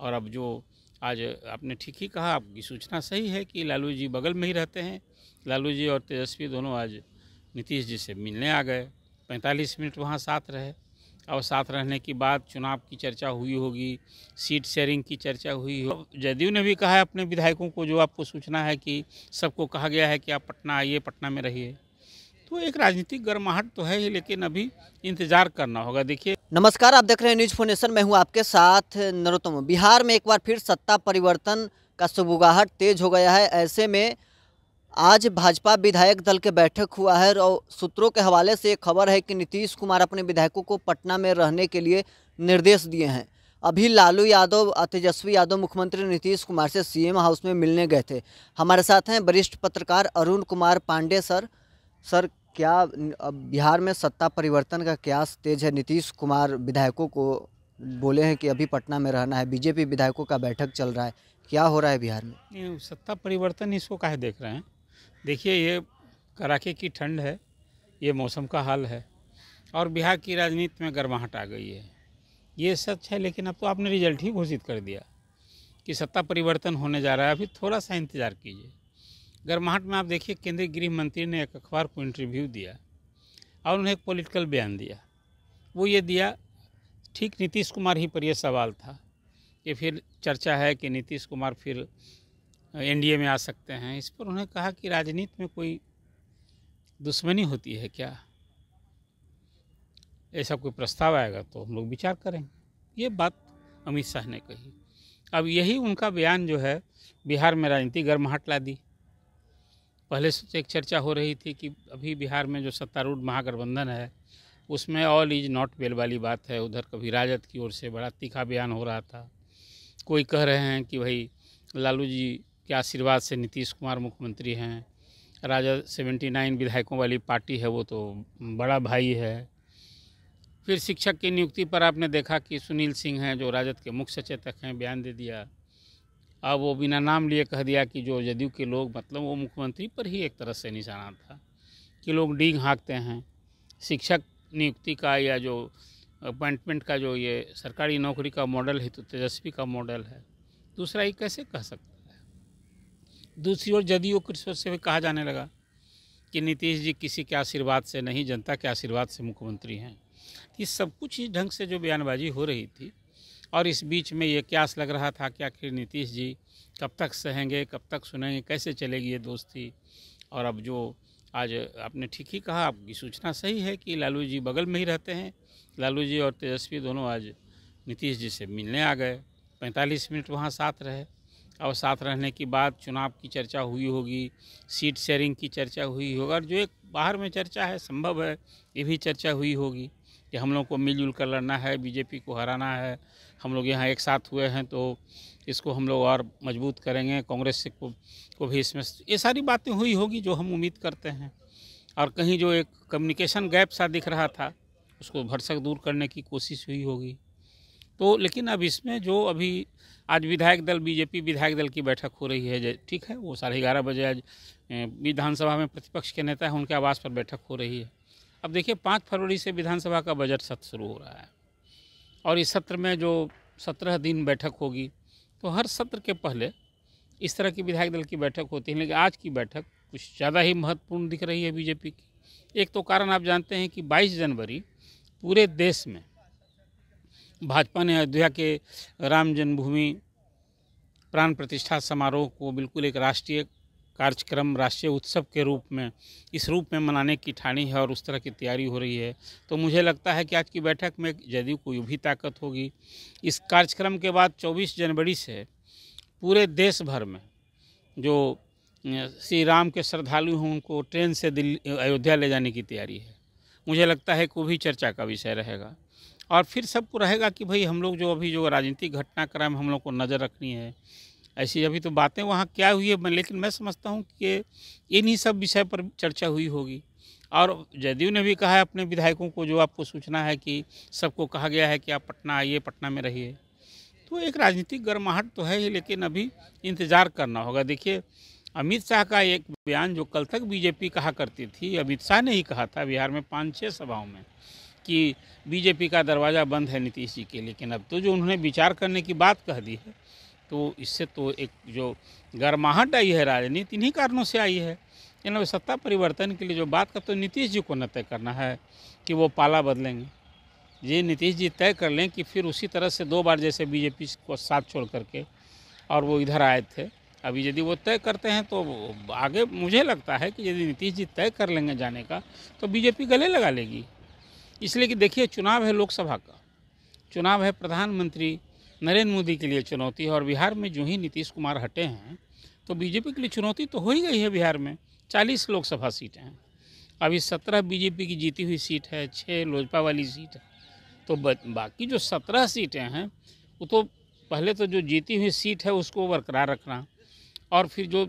और अब जो आज आपने ठीक ही कहा आपकी सूचना सही है कि लालू जी बगल में ही रहते हैं लालू जी और तेजस्वी दोनों आज नीतीश जी से मिलने आ गए पैंतालीस मिनट वहाँ साथ रहे और साथ रहने के बाद चुनाव की चर्चा हुई होगी सीट शेयरिंग की चर्चा हुई हो जदयू ने भी कहा है अपने विधायकों को जो आपको सूचना है कि सबको कहा गया है कि आप पटना आइए पटना में रहिए तो एक राजनीतिक गर्माहट तो है ही लेकिन अभी इंतजार करना होगा देखिए नमस्कार आप देख रहे हैं न्यूज फोनेशन मैं हूँ आपके साथ नरोत्तम बिहार में एक बार फिर सत्ता परिवर्तन का सुबुगाहट तेज हो गया है ऐसे में आज भाजपा विधायक दल के बैठक हुआ है और सूत्रों के हवाले से एक खबर है कि नीतीश कुमार अपने विधायकों को पटना में रहने के लिए निर्देश दिए हैं अभी लालू यादव तेजस्वी यादव मुख्यमंत्री नीतीश कुमार से सीएम हाउस में मिलने गए थे हमारे साथ हैं वरिष्ठ पत्रकार अरुण कुमार पांडे सर सर क्या अब बिहार में सत्ता परिवर्तन का क्या तेज है नीतीश कुमार विधायकों को बोले हैं कि अभी पटना में रहना है बीजेपी विधायकों का बैठक चल रहा है क्या हो रहा है बिहार में सत्ता परिवर्तन इसको काहे देख रहे हैं देखिए ये कड़ाके की ठंड है ये मौसम का हाल है और बिहार की राजनीति में गर्माहट आ गई है ये सच है लेकिन अब तो आपने रिजल्ट ही घोषित कर दिया कि सत्ता परिवर्तन होने जा रहा है अभी थोड़ा सा इंतज़ार कीजिए गर्माहट में आप देखिए केंद्रीय गृह मंत्री ने एक अखबार को इंटरव्यू दिया और उन्हें एक पॉलिटिकल बयान दिया वो ये दिया ठीक नीतीश कुमार ही पर यह सवाल था कि फिर चर्चा है कि नीतीश कुमार फिर एनडीए में आ सकते हैं इस पर उन्होंने कहा कि राजनीति में कोई दुश्मनी होती है क्या ऐसा कोई प्रस्ताव आएगा तो हम लोग विचार करेंगे ये बात अमित शाह ने कही अब यही उनका बयान जो है बिहार में राजनीति गर्माहट ला दी पहले से एक चर्चा हो रही थी कि अभी बिहार में जो सत्तारूढ़ महागठबंधन है उसमें ऑल इज नॉट वेल वाली बात है उधर कभी राजद की ओर से बड़ा तीखा बयान हो रहा था कोई कह रहे हैं कि भाई लालू जी के आशीर्वाद से नीतीश कुमार मुख्यमंत्री हैं राजद सेवेंटी नाइन विधायकों वाली पार्टी है वो तो बड़ा भाई है फिर शिक्षक की नियुक्ति पर आपने देखा कि सुनील सिंह हैं जो राजद के मुख्य सचेतक हैं बयान दे दिया अब वो बिना नाम लिए कह दिया कि जो जदयू के लोग मतलब वो मुख्यमंत्री पर ही एक तरह से निशाना था कि लोग डींग हाँकते हैं शिक्षक नियुक्ति का या जो अपॉइंटमेंट का जो ये सरकारी नौकरी का मॉडल है तो तेजस्वी का मॉडल है दूसरा ये कैसे कह सकता है दूसरी ओर जदयू की से भी कहा जाने लगा कि नीतीश जी किसी के आशीर्वाद से नहीं जनता के आशीर्वाद से मुख्यमंत्री हैं ये सब कुछ इस ढंग से जो बयानबाजी हो रही थी और इस बीच में ये क्यास लग रहा था कि आखिर नीतीश जी कब तक सहेंगे कब तक सुनेंगे कैसे चलेगी ये दोस्ती और अब जो आज आपने ठीक ही कहा आपकी सूचना सही है कि लालू जी बगल में ही रहते हैं लालू जी और तेजस्वी दोनों आज नीतीश जी से मिलने आ गए पैंतालीस मिनट वहाँ साथ रहे और साथ रहने के बाद चुनाव की चर्चा हुई होगी सीट शेयरिंग की चर्चा हुई होगी और जो एक बाहर में चर्चा है संभव है ये भी चर्चा हुई होगी कि हम लोग को मिलजुल कर लड़ना है बीजेपी को हराना है हम लोग यहाँ एक साथ हुए हैं तो इसको हम लोग और मजबूत करेंगे कांग्रेस को, को भी इसमें ये सारी बातें हुई होगी जो हम उम्मीद करते हैं और कहीं जो एक कम्युनिकेशन गैप सा दिख रहा था उसको भरसक दूर करने की कोशिश हुई होगी तो लेकिन अब इसमें जो अभी आज विधायक दल बीजेपी विधायक दल की बैठक हो रही है ठीक है वो साढ़े ग्यारह बजे आज विधानसभा में प्रतिपक्ष के नेता हैं उनके आवास पर बैठक हो रही है अब देखिए पाँच फरवरी से विधानसभा का बजट सत्र शुरू हो रहा है और इस सत्र में जो सत्रह दिन बैठक होगी तो हर सत्र के पहले इस तरह की विधायक दल की बैठक होती है लेकिन आज की बैठक कुछ ज़्यादा ही महत्वपूर्ण दिख रही है बीजेपी की एक तो कारण आप जानते हैं कि 22 जनवरी पूरे देश में भाजपा ने अयोध्या के राम जन्मभूमि प्राण प्रतिष्ठा समारोह को बिल्कुल एक राष्ट्रीय कार्यक्रम राष्ट्रीय उत्सव के रूप में इस रूप में मनाने की ठानी है और उस तरह की तैयारी हो रही है तो मुझे लगता है कि आज की बैठक में जदयू को भी ताकत होगी इस कार्यक्रम के बाद चौबीस जनवरी से पूरे देश भर में जो श्री राम के श्रद्धालु हैं उनको ट्रेन से दिल्ली अयोध्या ले जाने की तैयारी है मुझे लगता है को भी चर्चा का विषय रहेगा और फिर सबको रहेगा कि भाई हम लोग जो अभी जो राजनीतिक घटनाक्रम हम लोग को नज़र रखनी है ऐसी अभी तो बातें वहाँ क्या हुई है लेकिन मैं समझता हूँ कि इन्हीं सब विषय पर चर्चा हुई होगी और जदयू ने भी कहा है अपने विधायकों को जो आपको सूचना है कि सबको कहा गया है कि आप पटना आइए पटना में रहिए तो एक राजनीतिक गर्माहट तो है ही लेकिन अभी इंतज़ार करना होगा देखिए अमित शाह का एक बयान जो कल तक बीजेपी कहा करती थी अमित शाह ने ही कहा था बिहार में पाँच छः सभाओं में कि बीजेपी का दरवाज़ा बंद है नीतीश जी के लेकिन अब तो जो उन्होंने विचार करने की बात कह दी है तो इससे तो एक जो गर्माहट आई है राजनीति इन्हीं कारणों से आई है इन सत्ता परिवर्तन के लिए जो बात का तो नीतीश जी को न तय करना है कि वो पाला बदलेंगे ये नीतीश जी तय कर लें कि फिर उसी तरह से दो बार जैसे बीजेपी को साथ छोड़ करके और वो इधर आए थे अभी यदि वो तय करते हैं तो आगे मुझे लगता है कि यदि नीतीश जी तय कर लेंगे जाने का तो बीजेपी गले लगा लेगी इसलिए कि देखिए चुनाव है लोकसभा का चुनाव है प्रधानमंत्री नरेंद्र मोदी के लिए चुनौती है और बिहार में जो ही नीतीश कुमार हटे हैं तो बीजेपी के लिए चुनौती तो हो ही गई है बिहार में चालीस लोकसभा सीटें हैं अभी सत्रह बीजेपी की जीती हुई सीट है छः लोजपा वाली सीट है तो बाकी जो सत्रह सीटें हैं वो तो पहले तो जो जीती हुई सीट है उसको बरकरार रखना और फिर जो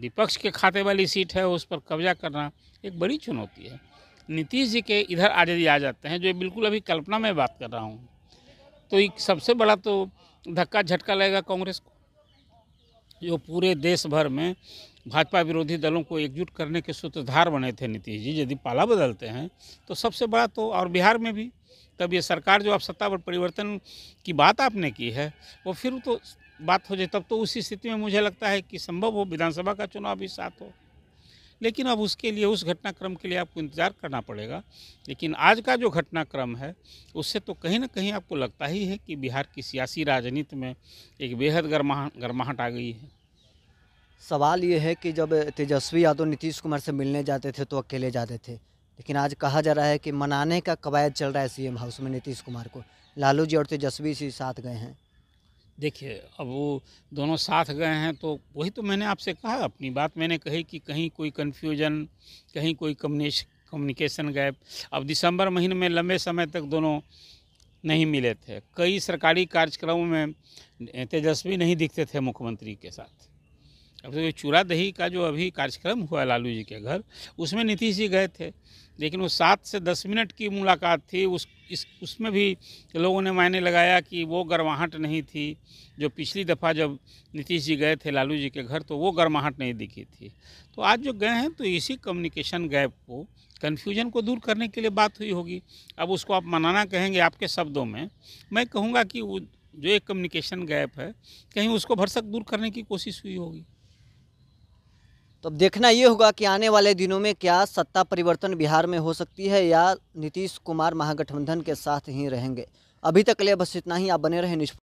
विपक्ष के खाते वाली सीट है उस पर कब्जा करना एक बड़ी चुनौती है नीतीश जी के इधर आज़ादी आ जाते हैं जो बिल्कुल अभी कल्पना में बात कर रहा हूँ तो एक सबसे बड़ा तो धक्का झटका लगेगा कांग्रेस को जो पूरे देश भर में भाजपा विरोधी दलों को एकजुट करने के सूत्रधार बने थे नीतीश जी यदि पाला बदलते हैं तो सबसे बड़ा तो और बिहार में भी तब ये सरकार जो आप सत्ता पर परिवर्तन की बात आपने की है वो फिर तो बात हो जाए तब तो उसी स्थिति में मुझे लगता है कि संभव हो विधानसभा का चुनाव भी साथ हो लेकिन अब उसके लिए उस घटनाक्रम के लिए आपको इंतज़ार करना पड़ेगा लेकिन आज का जो घटनाक्रम है उससे तो कहीं ना कहीं आपको लगता ही है कि बिहार की सियासी राजनीति में एक बेहद गर्मा गर्माहट आ गई है सवाल ये है कि जब तेजस्वी यादव नीतीश कुमार से मिलने जाते थे तो अकेले जाते थे लेकिन आज कहा जा रहा है कि मनाने का कवायद चल रहा है सीएम हाउस में नीतीश कुमार को लालू जी और तेजस्वी जी साथ गए हैं देखिए अब वो दोनों साथ गए हैं तो वही तो मैंने आपसे कहा अपनी बात मैंने कही कि कहीं कोई कन्फ्यूजन कहीं कोई कम्युनिश कम्युनिकेशन गैप अब दिसंबर महीने में लंबे समय तक दोनों नहीं मिले थे कई सरकारी कार्यक्रमों में तेजस्वी नहीं दिखते थे मुख्यमंत्री के साथ अब तो चूरा दही का जो अभी कार्यक्रम हुआ लालू जी के घर उसमें नीतीश जी गए थे लेकिन वो सात से दस मिनट की मुलाकात थी उस इस उसमें भी लोगों ने मायने लगाया कि वो गर्माहट नहीं थी जो पिछली दफ़ा जब नीतीश जी गए थे लालू जी के घर तो वो गर्माहट नहीं दिखी थी तो आज जो गए हैं तो इसी कम्युनिकेशन गैप को कन्फ्यूजन को दूर करने के लिए बात हुई होगी अब उसको आप मनाना कहेंगे आपके शब्दों में मैं कहूँगा कि वो जो एक कम्युनिकेशन गैप है कहीं उसको भरसक दूर करने की कोशिश हुई होगी तो अब देखना ये होगा कि आने वाले दिनों में क्या सत्ता परिवर्तन बिहार में हो सकती है या नीतीश कुमार महागठबंधन के साथ ही रहेंगे अभी तक लिए बस इतना ही आप बने रहें निष्पक्ष